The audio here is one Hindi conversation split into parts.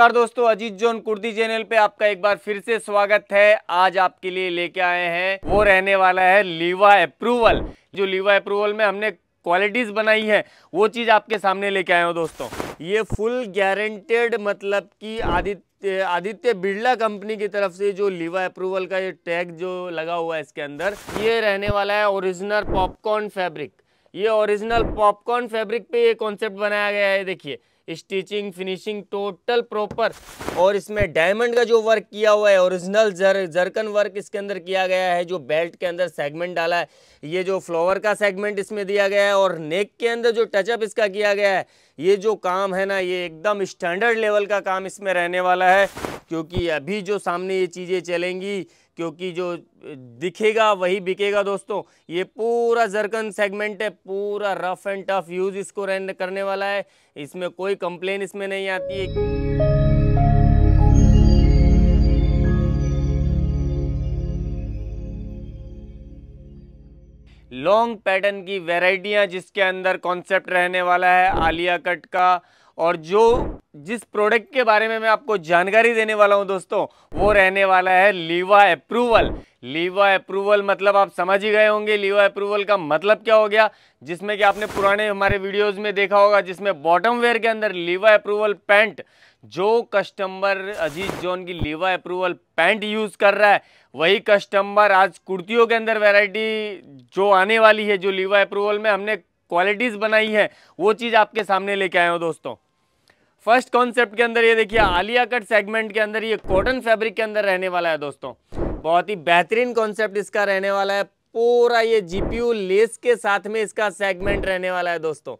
नमस्कार दोस्तों अजीत जोन कुर्दी चैनल पे आपका एक बार फिर से स्वागत है आज आपके लिए लेके आए हैं वो रहने वाला है लीवा अप्रूवल जो लीवा अप्रूवल में हमने क्वालिटीज बनाई है वो चीज़ आपके सामने लेके आए हो दोस्तों ये फुल गारंटेड मतलब कि आदित्य आदित्य बिरला कंपनी की तरफ से जो लीवा अप्रूवल का ये टैग जो लगा हुआ है इसके अंदर ये रहने वाला है ओरिजिनल पॉपकॉर्न फैब्रिक ये ओरिजिनल पॉपकॉर्न फैब्रिक पे ये कॉन्सेप्ट बनाया गया है देखिए स्टिचिंग फिनिशिंग टोटल प्रॉपर और इसमें डायमंड का जो वर्क किया हुआ है ओरिजिनल जर जरकन वर्क इसके अंदर किया गया है जो बेल्ट के अंदर सेगमेंट डाला है ये जो फ्लावर का सेगमेंट इसमें दिया गया है और नेक के अंदर जो टचअप इसका किया गया है ये जो काम है ना ये एकदम स्टैंडर्ड लेवल का काम इसमें रहने वाला है क्योंकि अभी जो सामने ये चीज़ें चलेंगी क्योंकि जो दिखेगा वही बिकेगा दोस्तों ये पूरा जरकन सेगमेंट है पूरा रफ एंड टफ यूज़ इसको करने वाला है इसमें कोई कंप्लेन इसमें नहीं आती है लॉन्ग पैटर्न की वेराइटियाँ जिसके अंदर कॉन्सेप्ट रहने वाला है आलिया कट का और जो जिस प्रोडक्ट के बारे में मैं आपको जानकारी देने वाला हूं दोस्तों वो रहने वाला है लीवा अप्रूवल लीवा अप्रूवल मतलब आप समझ ही गए होंगे लीवा अप्रूवल का मतलब क्या हो गया जिसमें कि आपने पुराने हमारे वीडियोस में देखा होगा जिसमें बॉटम वेयर के अंदर लीवा अप्रूवल पैंट जो कस्टमर अजीत जॉन की लीवा अप्रूवल पैंट यूज़ कर रहा है वही कस्टमर आज कुर्तियों के अंदर वेराइटी जो आने वाली है जो लीवा अप्रूवल में हमने क्वालिटीज़ बनाई है वो चीज़ आपके सामने लेके आए हो दोस्तों फर्स्ट कॉन्सेप्ट के अंदर ये देखिए आलिया कट सेगमेंट के अंदर ये कॉटन फैब्रिक के अंदर रहने वाला है दोस्तों बहुत ही बेहतरीन कॉन्सेप्ट इसका रहने वाला है पूरा ये जीपीयू लेस के साथ में इसका सेगमेंट रहने वाला है दोस्तों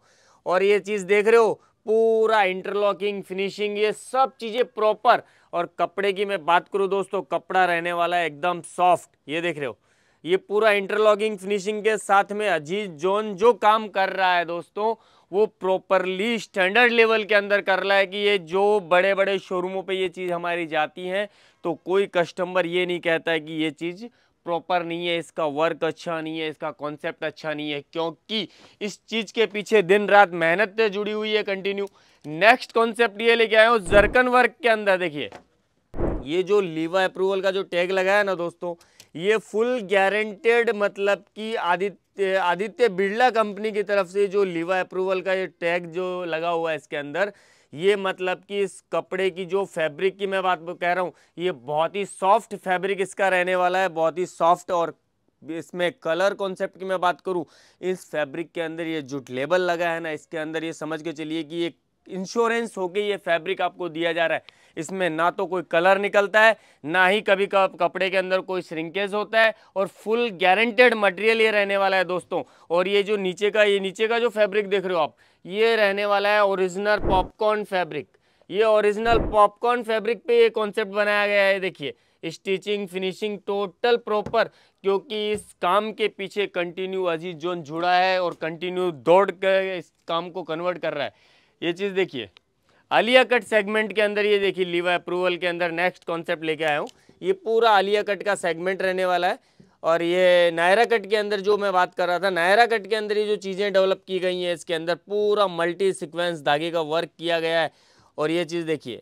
और ये चीज़ देख रहे हो पूरा इंटरलॉकिंग फिनिशिंग ये सब चीज़ें प्रॉपर और कपड़े की मैं बात करूँ दोस्तों कपड़ा रहने वाला है एकदम सॉफ्ट ये देख रहे हो ये पूरा इंटरलॉकिंग फिनिशिंग के साथ में अजीज जोन जो काम कर रहा है दोस्तों वो प्रॉपरली स्टैंडर्ड लेवल के अंदर कर रहा है कि ये जो बड़े बड़े शोरूमों पे ये चीज़ हमारी जाती है तो कोई कस्टमर ये नहीं कहता है कि ये चीज़ प्रॉपर नहीं है इसका वर्क अच्छा नहीं है इसका कॉन्सेप्ट अच्छा नहीं है क्योंकि इस चीज़ के पीछे दिन रात मेहनत जुड़ी हुई है कंटिन्यू नेक्स्ट कॉन्सेप्ट ये लेके आया हूँ जरकन वर्क के अंदर देखिए ये जो लीवा अप्रूवल का जो टैग लगाया ना दोस्तों ये फुल गारंटेड मतलब कि आदित्य आदित्य बिरला कंपनी की तरफ से जो लीवा अप्रूवल का ये टैग जो लगा हुआ है इसके अंदर ये मतलब कि इस कपड़े की जो फैब्रिक की मैं बात कह रहा हूँ ये बहुत ही सॉफ्ट फैब्रिक इसका रहने वाला है बहुत ही सॉफ्ट और इसमें कलर कॉन्सेप्ट की मैं बात करूँ इस फैब्रिक के अंदर ये जुट लेबल लगा है ना इसके अंदर ये समझ के चलिए कि ये इंश्योरेंस होके ये फैब्रिक आपको दिया जा रहा है इसमें ना तो कोई कलर निकलता है ना ही कभी कपड़े के अंदर कोई श्रिंकेज होता है और फुल गारंटेड मटेरियल ये रहने वाला है दोस्तों और ये जो नीचे का ये नीचे का जो फैब्रिक देख रहे हो आप ये रहने वाला है ओरिजिनल पॉपकॉर्न फैब्रिक ये ओरिजिनल पॉपकॉर्न फैब्रिक पे ये कॉन्सेप्ट बनाया गया है देखिए स्टिचिंग फिनिशिंग टोटल प्रॉपर क्योंकि इस काम के पीछे कंटिन्यू अजीज जोन जुड़ा है और कंटिन्यू दौड़ कर इस काम को कन्वर्ट कर रहा है ये चीज़ देखिए आलिया कट सेगमेंट के अंदर ये देखिए लीवा अप्रूवल के अंदर नेक्स्ट कॉन्सेप्ट लेके आया हूँ ये पूरा आलिया कट का सेगमेंट रहने वाला है और ये नायरा कट के अंदर जो मैं बात कर रहा था नायरा कट के अंदर ये जो चीज़ें डेवलप की गई हैं इसके अंदर पूरा मल्टी सिक्वेंस धागे का वर्क किया गया है और ये चीज़ देखिए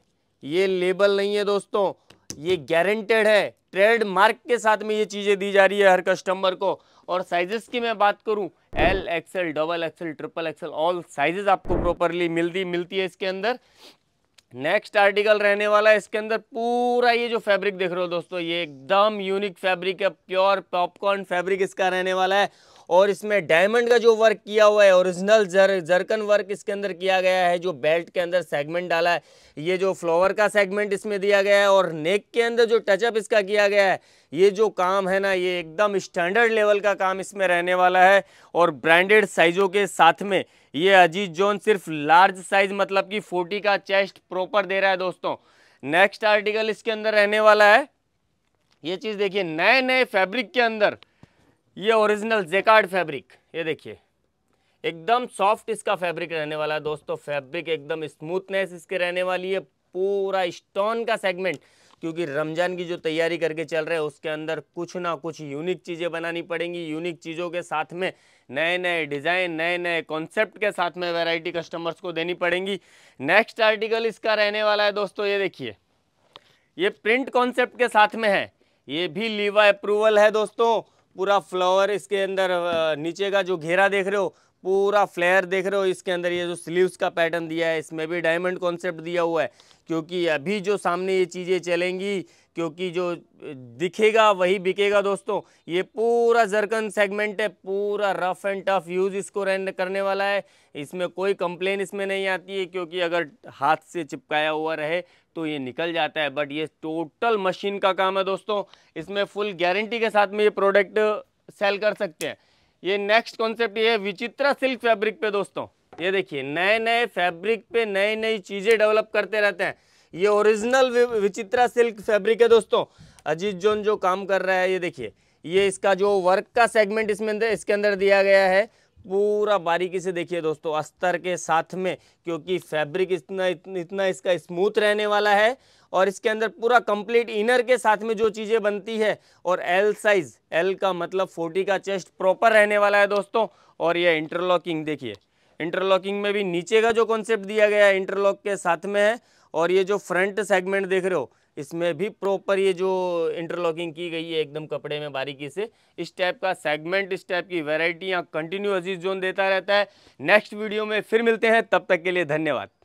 ये लेबल नहीं है दोस्तों ये गारंटेड है ट्रेडमार्क के साथ में ये चीज़ें दी जा रही है हर कस्टमर को और साइजेस की मैं बात करूँ L XL double XL triple XL all sizes आपको प्रॉपरली मिलती मिलती है इसके अंदर नेक्स्ट आर्टिकल रहने वाला है इसके अंदर पूरा ये जो फैब्रिक देख रहे हो दोस्तों ये एकदम यूनिक फैब्रिक है प्योर पॉपकॉर्न फैब्रिक इसका रहने वाला है और इसमें डायमंड का जो वर्क किया हुआ है ओरिजिनल जर जरकन वर्क इसके अंदर किया गया है जो बेल्ट के अंदर सेगमेंट डाला है ये जो फ्लावर का सेगमेंट इसमें दिया गया है और नेक के अंदर जो टचअप इसका किया गया है ये जो काम है ना ये एकदम स्टैंडर्ड लेवल का काम इसमें रहने वाला है और ब्रांडेड साइज़ों के साथ में ये अजीत जोन सिर्फ लार्ज साइज़ मतलब कि फोर्टी का चेस्ट प्रॉपर दे रहा है दोस्तों नेक्स्ट आर्टिकल इसके अंदर रहने वाला है ये चीज़ देखिए नए नए फैब्रिक के अंदर ये ओरिजिनल जेकार्ड फैब्रिक ये देखिए एकदम सॉफ्ट इसका फैब्रिक रहने वाला है दोस्तों फैब्रिक एकदम स्मूथनेस इसके रहने वाली है पूरा स्टोन का सेगमेंट क्योंकि रमज़ान की जो तैयारी करके चल रहे हैं उसके अंदर कुछ ना कुछ यूनिक चीज़ें बनानी पड़ेंगी यूनिक चीज़ों के साथ में नए नए डिज़ाइन नए नए कॉन्सेप्ट के साथ में वैरायटी कस्टमर्स को देनी पड़ेंगी नेक्स्ट आर्टिकल इसका रहने वाला है दोस्तों ये देखिए ये प्रिंट कॉन्सेप्ट के साथ में है ये भी लीवा अप्रूवल है दोस्तों पूरा फ्लावर इसके अंदर नीचे का जो घेरा देख रहे हो पूरा फ्लेयर देख रहे हो इसके अंदर ये जो स्लीव्स का पैटर्न दिया है इसमें भी डायमंड कॉन्सेप्ट दिया हुआ है क्योंकि अभी जो सामने ये चीज़ें चलेंगी क्योंकि जो दिखेगा वही बिकेगा दोस्तों ये पूरा जरकन सेगमेंट है पूरा रफ एंड टफ यूज़ इसको रहने करने वाला है इसमें कोई कंप्लेन इसमें नहीं आती है क्योंकि अगर हाथ से चिपकाया हुआ रहे तो ये निकल जाता है बट ये टोटल मशीन का काम है दोस्तों इसमें फुल गारंटी के साथ में ये प्रोडक्ट सेल कर सकते हैं ये नेक्स्ट कॉन्सेप्ट ये है विचित्रा सिल्क फैब्रिक पे दोस्तों ये देखिए नए नए फैब्रिक पे नई नई चीज़ें डेवलप करते रहते हैं ये ओरिजिनल विचित्रा सिल्क फैब्रिक है दोस्तों अजीत जोन जो काम कर रहा है ये देखिए ये इसका जो वर्क का सेगमेंट इसमें इसके अंदर दिया गया है पूरा बारीकी से देखिए दोस्तों अस्तर के साथ में क्योंकि फैब्रिक इतना इतना इसका स्मूथ रहने वाला है और इसके अंदर पूरा कंप्लीट इनर के साथ में जो चीज़ें बनती है और एल साइज़ एल का मतलब 40 का चेस्ट प्रॉपर रहने वाला है दोस्तों और ये इंटरलॉकिंग देखिए इंटरलॉकिंग में भी नीचे का जो कॉन्सेप्ट दिया गया है इंटरलॉक के साथ में है और ये जो फ्रंट सेगमेंट देख रहे हो इसमें भी प्रॉपर ये जो इंटरलॉकिंग की गई है एकदम कपड़े में बारीकी से इस टाइप का सेगमेंट इस टाइप की वेराइटी यहाँ कंटिन्यू अजीज जोन देता रहता है नेक्स्ट वीडियो में फिर मिलते हैं तब तक के लिए धन्यवाद